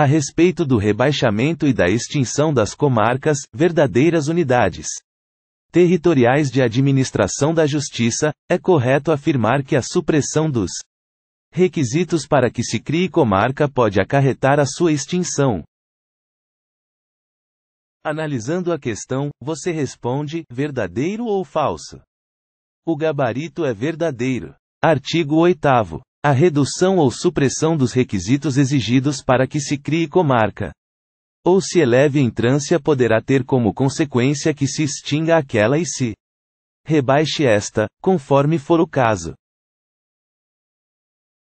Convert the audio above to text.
a respeito do rebaixamento e da extinção das comarcas, verdadeiras unidades territoriais de administração da justiça, é correto afirmar que a supressão dos requisitos para que se crie comarca pode acarretar a sua extinção. Analisando a questão, você responde: verdadeiro ou falso? O gabarito é verdadeiro. Artigo 8. A redução ou supressão dos requisitos exigidos para que se crie comarca. Ou se eleve entrância poderá ter como consequência que se extinga aquela e se rebaixe esta, conforme for o caso.